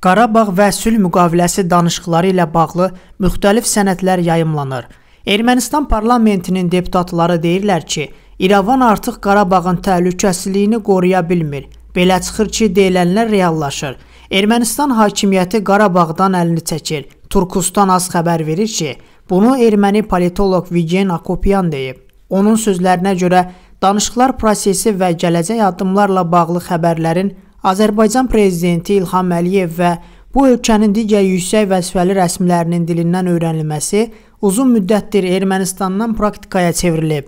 Qarabağ və sülh müqaviləsi danışıqları ilə bağlı müxtəlif sənədlər yayımlanır. Ermənistan parlamentinin deputatları deyirlər ki, İrəvan artıq Qarabağın təhlükəsizliyini qoruya bilmir. Belə çıxır ki, deyilənlər reallaşır. Ermənistan hakimiyyəti Qarabağdan əlini çəkir. Turkustan az xəbər verir ki, bunu erməni politoloq Vigen Akopyan deyib. Onun sözlərinə görə danışıqlar prosesi və gələcək addımlarla bağlı xəbərlərin Azərbaycan prezidenti İlham Əliyev və bu ölkənin digər yüksək vəzifəli rəsmilərinin dilindən öyrənilməsi uzun müddətdir Ermənistandan praktikaya çevrilib.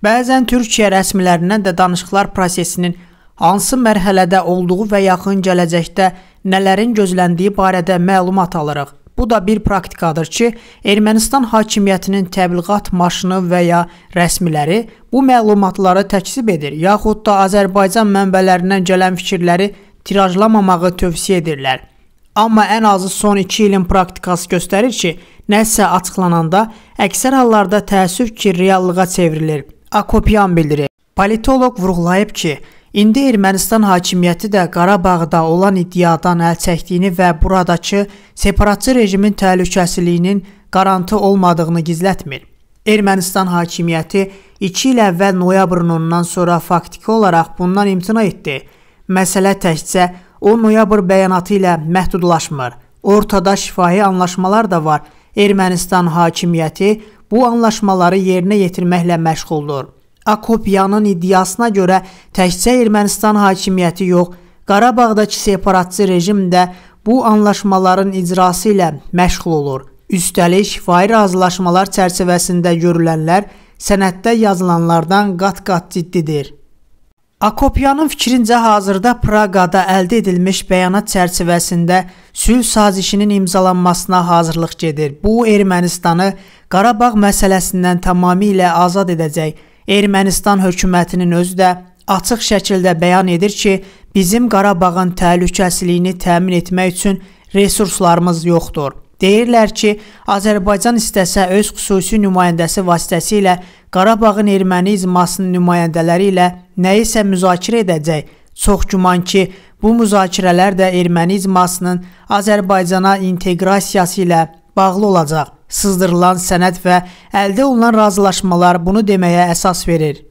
Bəzən Türkiyə rəsmilərindən də danışıqlar prosesinin hansı mərhələdə olduğu və yaxın gələcəkdə nələrin gözləndiyi barədə məlumat alırıq. Bu da bir praktikadır ki, Ermənistan hakimiyyətinin təbliğat maşını və ya rəsmiləri bu məlumatları təkzib edir, yaxud da Azərbaycan mənbələrindən gələn fikirləri tirajlamamağı tövsiyə edirlər. Amma ən azı son 2 ilin praktikası göstərir ki, nəsə açıqlananda əksər hallarda təəssüf ki, reallığa çevrilir. Akopyan bildirir. Politoloq vurğulayıb ki, İndi Ermənistan hakimiyyəti də Qarabağda olan iddiadan əl çəkdiyini və buradakı separatçı rejimin təhlükəsizliyinin qarantı olmadığını gizlətmir. Ermənistan hakimiyyəti 2 il əvvəl noyabrın 10-dan sonra faktiki olaraq bundan imtina etdi. Məsələ təkcə 10 noyabr bəyanatı ilə məhdudlaşmır. Ortada şifahi anlaşmalar da var. Ermənistan hakimiyyəti bu anlaşmaları yerinə yetirməklə məşğuldur. Akopyanın iddiasına görə təkcə Ermənistan hakimiyyəti yox, Qarabağdakı separatçı rejim də bu anlaşmaların icrası ilə məşğul olur. Üstəlik, şifahi razılaşmalar çərçivəsində görülənlər sənəddə yazılanlardan qat-qat ciddidir. Akopyanın fikrincə hazırda Praqada əldə edilmiş bəyanat çərçivəsində sülh sazişinin imzalanmasına hazırlıq gedir. Bu Ermənistanı Qarabağ məsələsindən tamamilə azad edəcək Ermənistan hökumətinin özü də açıq şəkildə bəyan edir ki, bizim Qarabağın təhlükəsizliyini təmin etmək üçün resurslarımız yoxdur. Deyirlər ki, Azərbaycan istəsə öz xüsusi nümayəndəsi vasitəsilə Qarabağın erməni izmasının nümayəndələri ilə nə isə müzakirə edəcək. Çox güman ki, bu müzakirələr də erməni izmasının Azərbaycana inteqrasiyası ilə bağlı olacaq. Sızdırılan sənəd və əldə olunan razılaşmalar bunu deməyə əsas verir.